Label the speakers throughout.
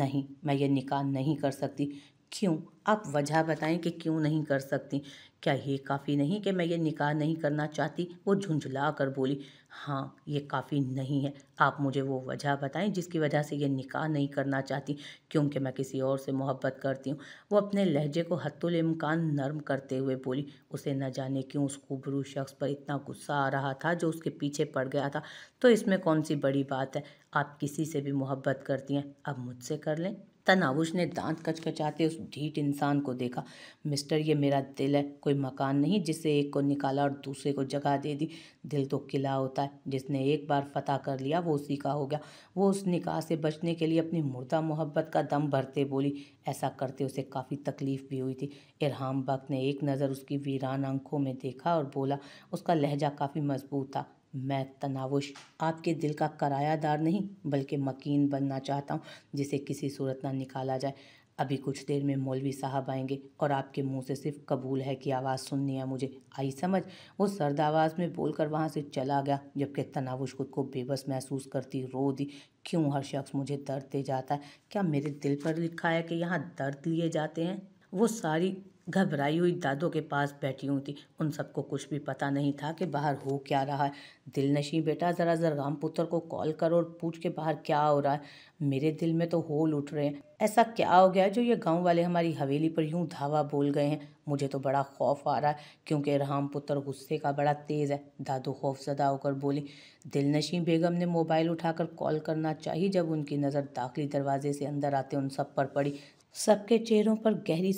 Speaker 1: नहीं मैं ये निकाह नहीं कर सकती क्यों आप वजह बताएं कि क्यों नहीं कर सकती क्या ये काफ़ी नहीं कि मैं ये निकाह नहीं करना चाहती वो झुंझुला कर बोली हाँ ये काफ़ी नहीं है आप मुझे वो वजह बताएं जिसकी वजह से ये निकाह नहीं करना चाहती क्योंकि मैं किसी और से मोहब्बत करती हूँ वो अपने लहजे को हतुलमकान नरम करते हुए बोली उसे न जाने क्यों उस खूबरू शख्स पर इतना गुस्सा आ रहा था जो उसके पीछे पड़ गया था तो इसमें कौन सी बड़ी बात है आप किसी से भी मोहब्बत करती हैं अब मुझसे कर लें तनावुश ने दांत कचकचाते उस ढीठ इंसान को देखा मिस्टर ये मेरा दिल है कोई मकान नहीं जिसे एक को निकाला और दूसरे को जगह दे दी दिल तो किला होता है जिसने एक बार फतह कर लिया वो उसी का हो गया वो उस निकाह से बचने के लिए अपनी मुर्दा मोहब्बत का दम भरते बोली ऐसा करते उसे काफ़ी तकलीफ़ भी हुई थी इरहाम बख ने एक नज़र उसकी वीरान आंखों में देखा और बोला उसका लहजा काफ़ी मजबूत था मैं तनावश आपके दिल का करायादार नहीं बल्कि मकीन बनना चाहता हूँ जिसे किसी सूरत ना निकाला जाए अभी कुछ देर में मौलवी साहब आएंगे और आपके मुंह से सिर्फ कबूल है कि आवाज़ सुननी है मुझे आई समझ वो सर्द आवाज़ में बोलकर वहाँ से चला गया जबकि तनावश खुद को बेबस महसूस करती रो दी क्यों हर शख्स मुझे दर्द दे जाता है क्या मेरे दिल पर लिखा है कि यहाँ दर्द लिए जाते हैं वो सारी घबराई हुई दादों के पास बैठी हुई थी उन सबको कुछ भी पता नहीं था कि बाहर हो क्या रहा है दिल नशी बेटा ज़रा जरगाम पुत्र को कॉल करो और पूछ के बाहर क्या हो रहा है मेरे दिल में तो होल उठ रहे हैं ऐसा क्या हो गया जो ये गांव वाले हमारी हवेली पर यूं धावा बोल गए हैं मुझे तो बड़ा खौफ आ रहा है क्योंकि राम पुत्र गुस्से का बड़ा तेज़ है दादू खौफजदा होकर बोली दिलनशी बेगम ने मोबाइल उठाकर कॉल करना चाहिए जब उनकी नज़र दाखिली दरवाजे से अंदर आते उन सब पर पड़ी सबके चेहरों पर गहरी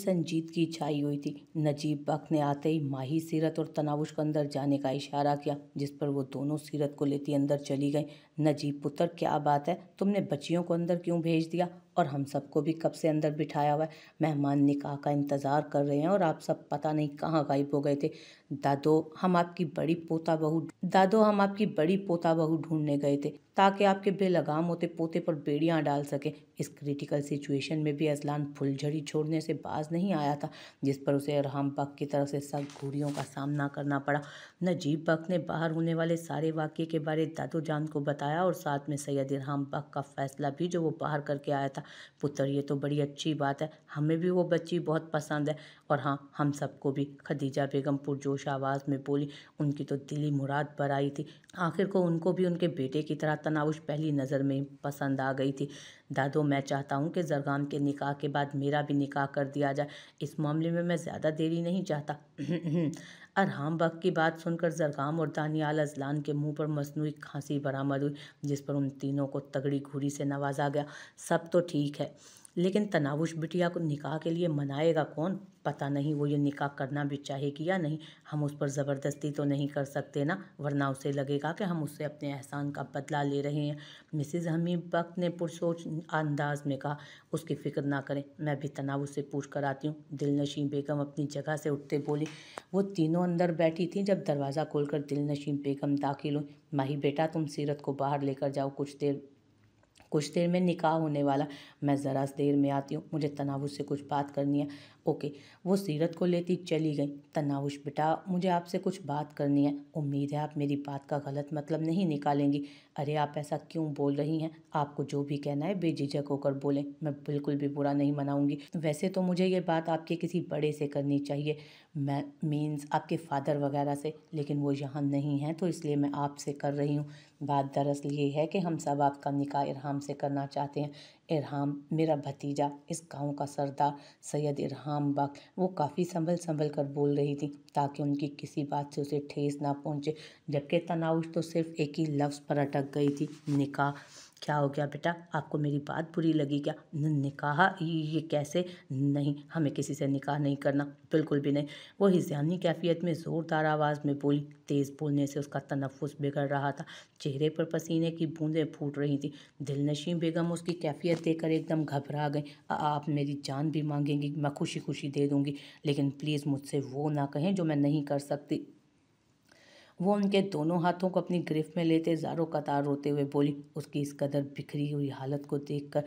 Speaker 1: की छाई हुई थी नजीब बक ने आते ही माही सीरत और तनावुश को अंदर जाने का इशारा किया जिस पर वो दोनों सीरत को लेती अंदर चली गई नजीब पुत्र क्या बात है तुमने बच्चियों को अंदर क्यों भेज दिया और हम सबको भी कब से अंदर बिठाया हुआ है मेहमान निकाह का इंतज़ार कर रहे हैं और आप सब पता नहीं कहाँ गायब हो गए थे दादो हम आपकी बड़ी पोता बहू दादो हम आपकी बड़ी पोता बहू ढूंढने गए थे ताकि आपके बेलगाम होते पोते पर बेड़ियाँ डाल सकें इस क्रिटिकल सिचुएशन में भी अजलान फुलझड़ी छोड़ने से बाज नहीं आया था जिस पर उसे अरहम बक की तरफ से सख्त घूरियों का सामना करना पड़ा नजीब बग ने बाहर होने वाले सारे वाक्य के बारे दादो जान को बताया और साथ में सैयद इरहम बक का फैसला भी जो वो बाहर करके आया था पुत्र ये तो बड़ी अच्छी बात है हमें भी वो बच्ची बहुत पसंद है और हाँ हम सबको भी खदीजा बेगम पुरजोश आवाज़ में बोली उनकी तो दिली मुराद पर आई थी आखिर को उनको भी उनके बेटे की तरह तनावश पहली नज़र में पसंद आ गई थी दादो मैं चाहता हूँ कि जरगाम के निकाह के बाद मेरा भी निकाह कर दिया जाए इस मामले में मैं ज़्यादा देरी नहीं चाहता हम्म, अरहम बग की बात सुनकर जरगाम और दानियाल अजलान के मुंह पर मसनू खांसी बरामद हुई जिस पर उन तीनों को तगड़ी घूरी से नवाजा गया सब तो ठीक है लेकिन तनावुश बिटिया को निकाह के लिए मनाएगा कौन पता नहीं वो ये निकाह करना भी चाहेगी या नहीं हम उस पर ज़बरदस्ती तो नहीं कर सकते ना वरना उसे लगेगा कि हम उससे अपने एहसान का बदला ले रहे हैं मिसिज़ हमीम बख्त ने पुरसोच अंदाज में कहा उसकी फ़िक्र ना करें मैं भी तनाव से पूछ कर आती हूँ दिलनशी बेगम अपनी जगह से उठते बोली वो तीनों अंदर बैठी थी जब दरवाज़ा खोलकर दिलनशीम बेगम दाखिल हुई माही बेटा तुम सीरत को बाहर लेकर जाओ कुछ देर कुछ देर में निकाह होने वाला मैं ज़रा देर में आती हूँ मुझे तनाव से कुछ बात करनी है ओके वो सीरत को लेती चली गई तनावुश बेटा मुझे आपसे कुछ बात करनी है उम्मीद है आप मेरी बात का गलत मतलब नहीं निकालेंगी अरे आप ऐसा क्यों बोल रही हैं आपको जो भी कहना है बेझिझक होकर बोलें मैं बिल्कुल भी बुरा नहीं मनाऊंगी वैसे तो मुझे ये बात आपके किसी बड़े से करनी चाहिए मैं मीन्स आपके फादर वगैरह से लेकिन वो यहाँ नहीं हैं तो इसलिए मैं आपसे कर रही हूँ बात दरअसल ये है कि हम सब आपका निकाह इरहाम से करना चाहते हैं इरहाम मेरा भतीजा इस गांव का सरदार सैयद इरहाम बख्श वो काफ़ी संभल संभल कर बोल रही थी ताकि उनकी किसी बात से उसे ठेस ना पहुंचे जबकि तनाव तो सिर्फ एक ही लफ्ज़ पर अटक गई थी निकाह क्या हो गया बेटा आपको मेरी बात बुरी लगी क्या निकाह ये कैसे नहीं हमें किसी से निकाह नहीं करना बिल्कुल भी नहीं वो हिजानी कैफियत में ज़ोरदार आवाज़ में बोली तेज़ बोलने से उसका तनफुस बिगड़ रहा था चेहरे पर पसीने की बूंदें फूट रही थी दिलनशी बेगम उसकी कैफियत देकर एकदम घबरा गई आप मेरी जान भी मांगेंगी मैं खुशी खुशी दे दूँगी लेकिन प्लीज़ मुझसे वो ना कहें जो मैं नहीं कर सकती वो उनके दोनों हाथों को अपनी गिरफ्त में लेते जारों कतार रोते हुए बोली उसकी इस कदर बिखरी हुई हालत को देखकर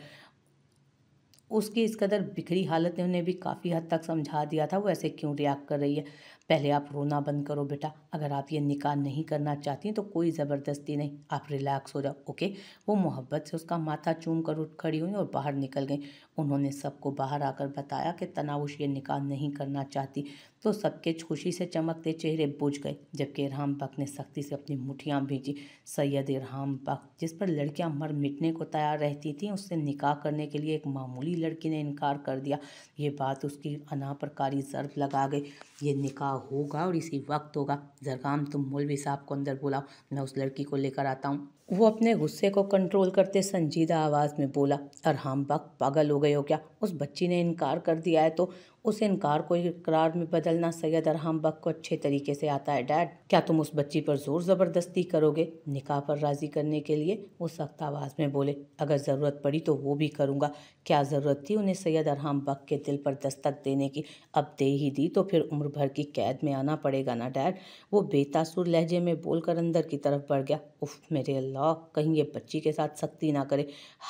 Speaker 1: उसकी इस कदर बिखरी हालत ने उन्हें भी काफ़ी हद तक समझा दिया था वो ऐसे क्यों रिएक्ट कर रही है पहले आप रोना बंद करो बेटा अगर आप ये निकाह नहीं करना चाहती हैं तो कोई ज़बरदस्ती नहीं आप रिलैक्स हो जाओ ओके वो मोहब्बत से उसका माथा चूम कर उठ खड़ी हुई और बाहर निकल गई उन्होंने सबको बाहर आकर बताया कि तनावश ये निकाह नहीं करना चाहती तो सबके खुशी से चमकते चेहरे बुझ गए जबकि इरहाम बख्त ने सख्ती से अपनी मुठियाँ भेजी सैयद इरहाम बख्त जिस पर लड़कियाँ मर मिटने को तैयार रहती थीं उससे निकाह करने के लिए एक मामूली लड़की ने इनकार कर दिया ये बात उसकी अना पर कारी जरब लगा गई ये निकाह होगा और इसी वक्त होगा जरगाम तुम मौलवी साहब को अंदर बुलाओ मैं उस लड़की को लेकर आता हूँ वो अपने गुस्से को कंट्रोल करते संजीदा आवाज़ में बोला अरहाम बक पागल हो गए हो क्या उस बच्ची ने इनकार कर दिया है तो उसे इनकार को इकरार में बदलना सैयद अरहम बक को अच्छे तरीके से आता है डैड क्या तुम उस बच्ची पर जोर ज़बरदस्ती करोगे निकाह पर राज़ी करने के लिए वो सख्त आवाज़ में बोले अगर ज़रूरत पड़ी तो वो भी करूँगा क्या ज़रूरत थी उन्हें सैयद अरहम बक के दिल पर दस्तक देने की अब दे ही दी तो फिर उम्र भर की कैद में आना पड़ेगा ना डैड वो बेतासुर लहजे में बोलकर अंदर की तरफ बढ़ गया उफ मेरे अल्लाह कहीं ये बच्ची के साथ सख्ती ना करे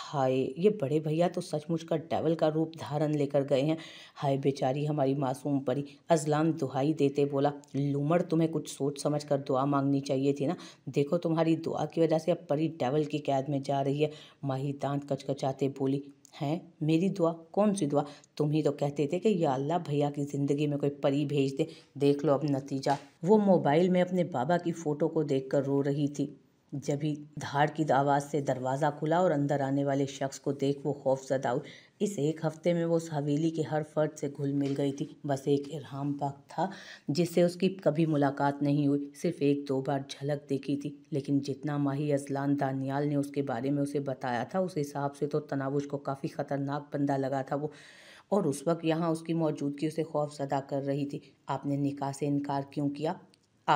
Speaker 1: हाय ये बड़े भैया तो सचमुच का डेवल का रूप धारण लेकर गए हैं हाय बेचारे बेचारी हमारी मासूम परी अजलान दुहाई देते बोला लूमड़ तुम्हें कुछ सोच समझ कर दुआ मांगनी चाहिए थी ना देखो तुम्हारी दुआ की वजह से अब परी डेवल की कैद में जा रही है माही दांत कचकचाते बोली हैं मेरी दुआ कौन सी दुआ तुम ही तो कहते थे कि या अल्लाह भैया की ज़िंदगी में कोई परी भेज दे देख लो अब नतीजा वो मोबाइल में अपने बाबा की फ़ोटो को देखकर रो रही थी जब ही धाड़ की आवाज़ से दरवाज़ा खुला और अंदर आने वाले शख्स को देख वो खौफ जदा हुई इस एक हफ्ते में वो उस हवेली के हर फर्द से घुल मिल गई थी बस एक इरहाम बख्त था जिससे उसकी कभी मुलाकात नहीं हुई सिर्फ एक दो बार झलक देखी थी लेकिन जितना माही अजलान दानियाल ने उसके बारे में उसे बताया था उस हिसाब से तो तनावुज को काफ़ी ख़तरनाक बंदा लगा था वो और उस वक्त यहाँ उसकी मौजूदगी उसे खौफ सदा कर रही थी आपने निकाह से इनकार क्यों किया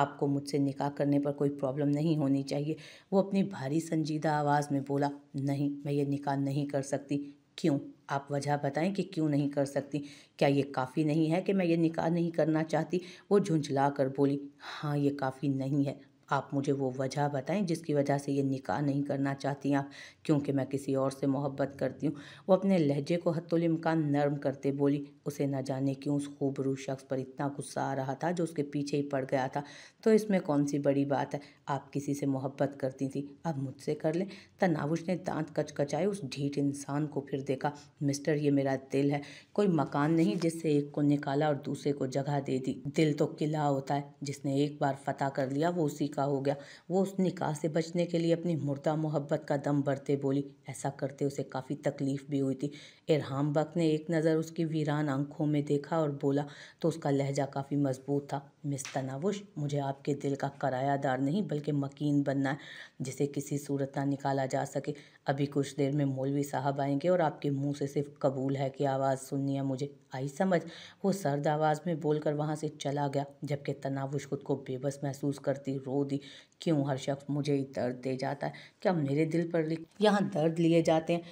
Speaker 1: आपको मुझसे निकाह करने पर कोई प्रॉब्लम नहीं होनी चाहिए वो अपनी भारी संजीदा आवाज़ में बोला नहीं मैं ये निकाह नहीं कर सकती क्यों आप वजह बताएं कि क्यों नहीं कर सकती क्या ये काफ़ी नहीं है कि मैं ये निकाह नहीं करना चाहती वो झुंझला कर बोली हाँ ये काफ़ी नहीं है आप मुझे वो वजह बताएं जिसकी वजह से ये निकाह नहीं करना चाहती आप क्योंकि मैं किसी और से मोहब्बत करती हूँ वो अपने लहजे को हतुलमकान नरम करते बोली उसे न जाने क्यों उस खूबरू शख्स पर इतना गुस्सा आ रहा था जो उसके पीछे ही पड़ गया था तो इसमें कौन सी बड़ी बात है आप किसी से मोहब्बत करती थी अब मुझसे कर लें तनावुश ने दांत कचकचाए उस ढीठ इंसान को फिर देखा मिस्टर ये मेरा दिल है कोई मकान नहीं जिससे एक को निकाला और दूसरे को जगह दे दी दिल तो किला होता है जिसने एक बार फतेह कर लिया वो उसी का हो गया वो उस निकाह से बचने के लिए अपनी मुर्दा मोहब्बत का दम बढ़ते बोली ऐसा करते उसे काफ़ी तकलीफ़ भी हुई थी इरहाम बक ने एक नज़र उसकी वीरान आंखों में देखा और बोला तो उसका लहजा काफ़ी मजबूत था मिस तनावुश मुझे आपके दिल का करायादार नहीं बल्कि मकीन बनना है जिसे किसी सूरत ना निकाला जा सके अभी कुछ देर में मौलवी साहब आएंगे और आपके मुंह से सिर्फ कबूल है कि आवाज़ सुननी है मुझे आई समझ वो सर्द आवाज़ में बोलकर वहाँ से चला गया जबकि तनावुश खुद को बेबस महसूस करती रो दी क्यों हर शख्स मुझे ही दर्द दे जाता है क्या मेरे दिल पर यहाँ दर्द लिए जाते हैं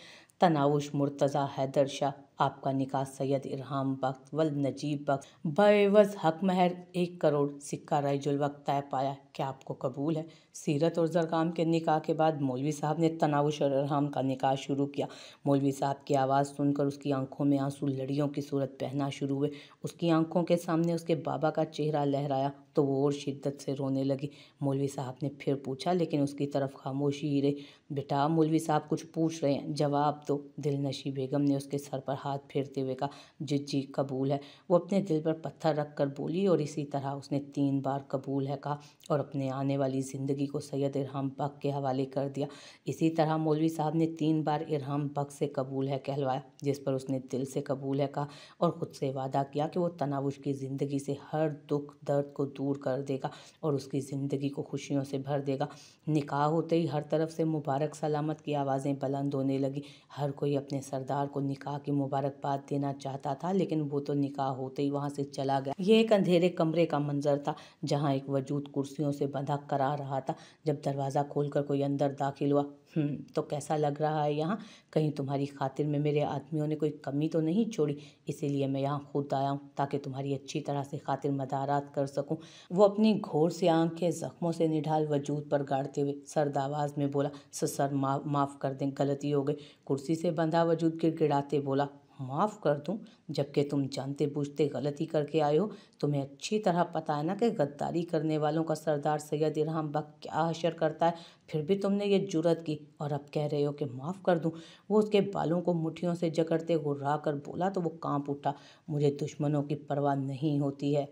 Speaker 1: तनावुश मुर्तज़ा हैदर शाह आपका निकाह सैयद इरहाम बख्त वल नजीब बख्त बेवज हक महर एक करोड़ सिक्का रईजुल वक्त तय पाया क्या आपको कबूल है सीरत और जरगाम के निकाह के बाद मौलवी साहब ने तनावश और इरहाम का निकाह शुरू किया मौलवी साहब की आवाज़ सुनकर उसकी आंखों में आंसू लड़ियों की सूरत पहना शुरू हुए उसकी आंखों के सामने उसके बाबा का चेहरा लहराया तो वो और शिद्दत से रोने लगी मौलवी साहब ने फिर पूछा लेकिन उसकी तरफ खामोशी ही रही बेटा मौलवी साहब कुछ पूछ रहे हैं जवाब दो दिल नशी बेगम ने उसके सर पर हाथ फेरते हुए कहा जिज्जी कबूल है वो अपने दिल पर पत्थर रख कर बोली और इसी तरह उसने तीन बार कबूल है कहा और अपने आने वाली ज़िंदगी को सैयद इरहाम बक के हवाले कर दिया इसी तरह मौलवी साहब ने तीन बार इरहाम बक से कबूल है कहलवाया जिस पर उसने दिल से कबूल है कहा और ख़ुद से वादा किया कि वो तनावुश की ज़िंदगी से हर दुख दर्द को दूर कर देगा और उसकी ज़िंदगी को खुशियों से भर देगा निकाह होते ही हर तरफ से मुबारक सलामत की आवाज़ें बुलंद होने लगी हर कोई अपने सरदार को निकाह की मुबारक मुबारकबाद देना चाहता था लेकिन वो तो निकाह होते ही वहाँ से चला गया ये एक अंधेरे कमरे का मंजर था जहाँ एक वजूद कुर्सियों से बंधा करा रहा था जब दरवाज़ा कर कोई अंदर दाखिल हुआ हम्म, तो कैसा लग रहा है यहाँ कहीं तुम्हारी खातिर में मेरे आदमियों ने कोई कमी तो नहीं छोड़ी इसीलिए मैं यहाँ खुद आया हूँ ताकि तुम्हारी अच्छी तरह से खातिर मदारात कर सकूँ वो अपनी घोर से आंखें ज़ख्मों से निढाल वजूद पर गाड़ते हुए सर्द आवाज़ में बोला सर माफ़ माफ़ कर दें गलती हो गई कुर्सी से बंधा वजूद गिड़गिड़ाते बोला माफ़ कर दूं जबकि तुम जानते बूझते गलती करके आए हो तुम्हें अच्छी तरह पता है ना कि गद्दारी करने वालों का सरदार सैयद इरहम बक क्या अशर करता है फिर भी तुमने ये जुरत की और अब कह रहे हो कि माफ़ कर दूं वो उसके बालों को मुठियों से जकड़ते हुर्रा कर बोला तो वो कांप उठा मुझे दुश्मनों की परवाह नहीं होती है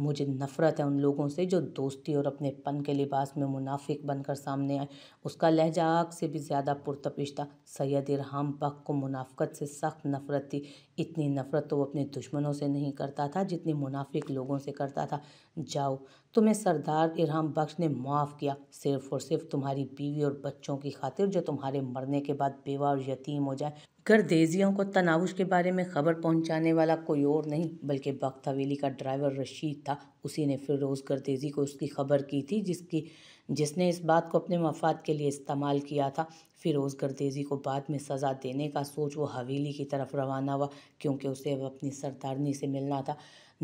Speaker 1: मुझे नफ़रत है उन लोगों से जो दोस्ती और अपने पन के लिबास में मुनाफिक बनकर सामने आए उसका लहजा आग से भी ज़्यादा पुरतपिश था सैद इरहाम पक को मुनाफ़त से सख्त नफ़रत थी इतनी नफ़रत तो वो अपने दुश्मनों से नहीं करता था जितनी मुनाफिक लोगों से करता था जाओ तुम्हें सरदार इरहाम बख्श ने माफ़ किया सिर्फ़ और सिर्फ तुम्हारी बीवी और बच्चों की खातिर जो तुम्हारे मरने के बाद बेवा और यतीम हो जाए गर्देजियों को तनावुश के बारे में खबर पहुंचाने वाला कोई और नहीं बल्कि बख्त हवेली का ड्राइवर रशीद था उसी ने फिरोज़ गर्देजी को उसकी खबर की थी जिसकी जिसने इस बात को अपने मफाद के लिए इस्तेमाल किया था फिरोज़ गर्देजी को बाद में सज़ा देने का सोच वो हवेली की तरफ रवाना हुआ क्योंकि उसे अब अपनी सरदारनी से मिलना था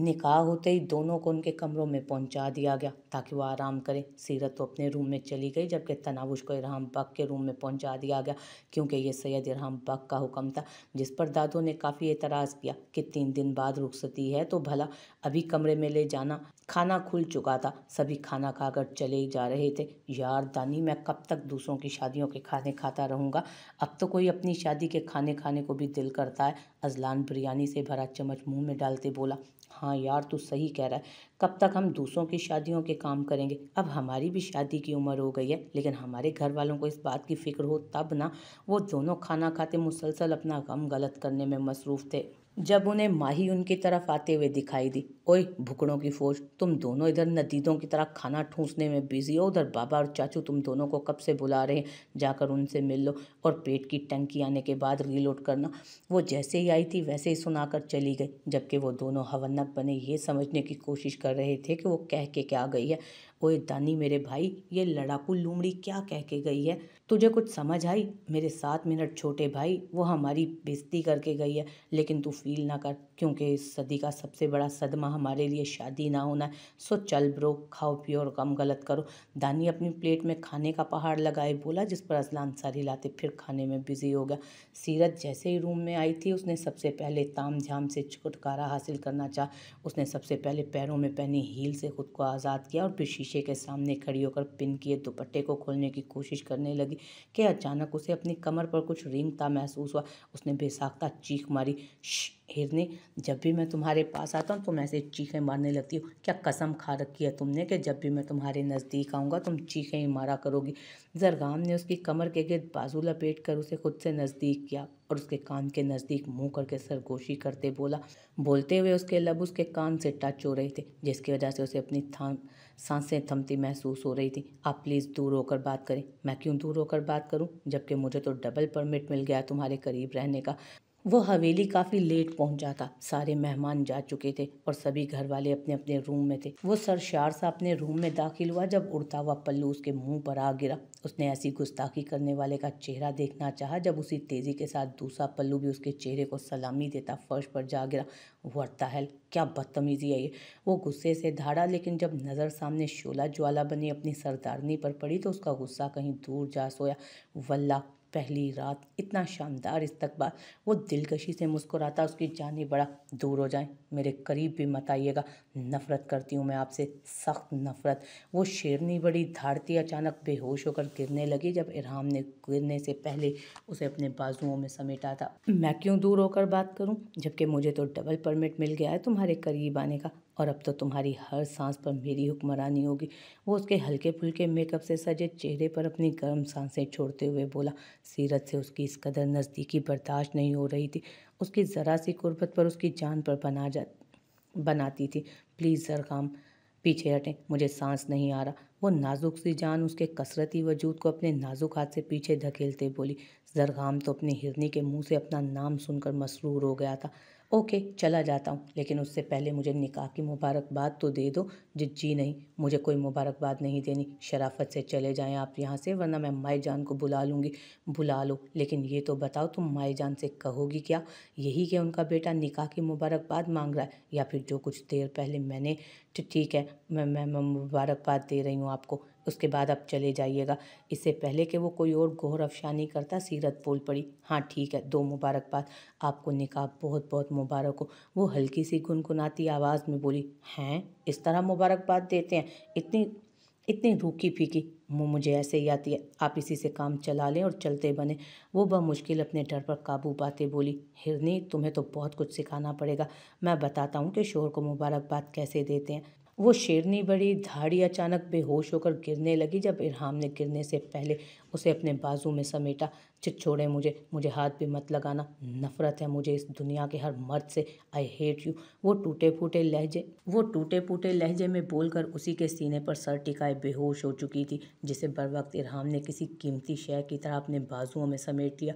Speaker 1: निकाह होते ही दोनों को उनके कमरों में पहुंचा दिया गया ताकि वो आराम करें सीरत तो अपने रूम में चली गई जबकि तनावुश को इरहाम बग के रूम में पहुंचा दिया गया क्योंकि ये सैयद इरहाम बग का हुक्म था जिस पर दादों ने काफ़ी एतराज़ किया कि तीन दिन बाद रुखसती है तो भला अभी कमरे में ले जाना खाना खुल चुका था सभी खाना खाकर चले जा रहे थे यार दानी मैं कब तक दूसरों की शादियों के खाने खाता रहूँगा अब तो कोई अपनी शादी के खाने खाने को भी दिल करता है अजलान बिरयानी से भरा चम्मच मुँह में डालते बोला हाँ यार तू सही कह रहा है कब तक हम दूसरों की शादियों के काम करेंगे अब हमारी भी शादी की उम्र हो गई है लेकिन हमारे घर वालों को इस बात की फ़िक्र हो तब ना वो दोनों खाना खाते मुसलसल अपना गम गलत करने में मसरूफ़ थे जब उन्हें माही उनकी तरफ आते हुए दिखाई दी ओए भुकड़ों की फौज तुम दोनों इधर नदीदों की तरह खाना ठूंसने में बिजी हो उधर बाबा और चाचू तुम दोनों को कब से बुला रहे हैं जाकर उनसे मिल लो और पेट की टंकी आने के बाद रीलोड करना वो जैसे ही आई थी वैसे ही सुनाकर चली गई जबकि वो दोनों हवनक बने ये समझने की कोशिश कर रहे थे कि वो कह के क्या गई है ओए दानी मेरे भाई ये लड़ाकू लूमड़ी क्या कह के गई है तुझे कुछ समझ आई मेरे सात मिनट छोटे भाई वो हमारी बेजती करके गई है लेकिन तू फील ना कर क्योंकि इस सदी का सबसे बड़ा सदमा हमारे लिए शादी ना होना है सो चल ब्रो खाओ पियो और कम गलत करो दानी अपनी प्लेट में खाने का पहाड़ लगाए बोला जिस पर अजलान सारी लाते फिर खाने में बिजी हो गया सीरत जैसे ही रूम में आई थी उसने सबसे पहले ताम झाम से छुटकारा हासिल करना चाह उसने सबसे पहले पैरों में पहनी हील से खुद को आज़ाद किया और फिर शीशे के सामने खड़ी होकर पिन किए दुपट्टे को खोलने की कोशिश करने लगी कि अचानक उसे अपनी कमर पर कुछ रिंगता महसूस हुआ उसने बेसाख्ता चीख मारी हिरने जब भी मैं तुम्हारे पास आता हूँ तो मैं ऐसे चीखें मारने लगती हूँ क्या कसम खा रखी है तुमने कि जब भी मैं तुम्हारे नज़दीक आऊँगा तुम चीखें ही मारा करोगी जरगाम ने उसकी कमर के गिरद बाजू लपेट कर उसे खुद से नज़दीक किया और उसके कान के नज़दीक मुंह करके सरगोशी करते बोला बोलते हुए उसके लब उसके कान से टच हो रहे थे जिसकी वजह से उसे अपनी थाम सांसें थमती महसूस हो रही थी आप प्लीज़ दूर होकर बात करें मैं क्यों दूर होकर बात करूं जबकि मुझे तो डबल परमिट मिल गया तुम्हारे करीब रहने का वह हवेली काफ़ी लेट पहुंचा था सारे मेहमान जा चुके थे और सभी घर वाले अपने अपने रूम में थे वो सरशार सा अपने रूम में दाखिल हुआ जब उड़ता हुआ पल्लू उसके मुंह पर आ गिरा उसने ऐसी गुस्ताखी करने वाले का चेहरा देखना चाहा जब उसी तेज़ी के साथ दूसरा पल्लू भी उसके चेहरे को सलामी देता फर्श पर जा गिरा वर्ता हेल क्या बदतमीजी है ये वो गुस्से से धाड़ा लेकिन जब नज़र सामने शोला ज्वाला बनी अपनी सरदारनी पर पड़ी तो उसका गुस्सा कहीं दूर जा सोया वल्ला पहली रात इतना शानदार इस्तकबाल वो दिलकशी से मुस्कुराता उसकी जानी बड़ा दूर हो जाए मेरे करीब भी मत आइएगा नफ़रत करती हूँ मैं आपसे सख्त नफ़रत वो शेरनी बड़ी धाड़ती अचानक बेहोश होकर गिरने लगी जब इराम ने गिरने से पहले उसे अपने बाजुओं में समेटा था मैं क्यों दूर होकर बात करूँ जबकि मुझे तो डबल परमिट मिल गया है तुम्हारे करीब आने का और अब तो तुम्हारी हर सांस पर मेरी हुक्मरानी होगी वो उसके हल्के फुल्के मेकअप से सजे चेहरे पर अपनी गर्म सांसें छोड़ते हुए बोला सीरत से उसकी इस कदर नज़दीकी बर्दाश्त नहीं हो रही थी उसकी ज़रा सी कुर्बत पर उसकी जान पर बना जा बनाती थी प्लीज़ जरगाम पीछे हटें मुझे सांस नहीं आ रहा वो नाजुक सी जान उसके कसरती वजूद को अपने नाजुक हाथ से पीछे धकेलते बोली जरगाम तो अपने हिरनी के मुंह से अपना नाम सुनकर मसरूर हो गया था ओके चला जाता हूँ लेकिन उससे पहले मुझे निकाह की मुबारकबाद तो दे दो जी जी नहीं मुझे कोई मुबारकबाद नहीं देनी शराफत से चले जाएं आप यहाँ से वरना मैं माई जान को बुला लूँगी बुला लो लेकिन ये तो बताओ तुम माई जान से कहोगी क्या यही कि उनका बेटा निकाह की मुबारकबाद मांग रहा है या फिर जो कुछ देर पहले मैंने ठीक है मैं मैं, मैं मुबारकबाद दे रही हूँ आपको उसके बाद आप चले जाइएगा इससे पहले कि वो कोई और गौर अफशानी करता सीरत बोल पड़ी हाँ ठीक है दो मुबारकबाद आपको निकाह बहुत बहुत मुबारक हो वो हल्की सी गुनगुनाती आवाज़ में बोली हैं इस तरह मुबारकबाद देते हैं इतनी इतनी रूखी फीकी मुझे ऐसे ही आती है आप इसी से काम चला लें और चलते बने वो बमुश्किल अपने डर पर काबू पाते बोली हिरनी तुम्हें तो बहुत कुछ सिखाना पड़ेगा मैं बताता हूँ कि शोर को मुबारकबाद कैसे देते हैं वो शेरनी बड़ी धाड़ी अचानक बेहोश होकर गिरने लगी जब इरहाम ने गिरने से पहले उसे अपने बाजू में समेटा छिछोड़े मुझे मुझे हाथ भी मत लगाना नफरत है मुझे इस दुनिया के हर मर्द से आई हेट यू वो टूटे फूटे लहजे वो टूटे फूटे लहजे में बोलकर उसी के सीने पर सर टिकाए बेहोश हो चुकी थी जिसे बर वक्त इरहाम ने किसी कीमती शय की तरह अपने बाजुओं में समेट लिया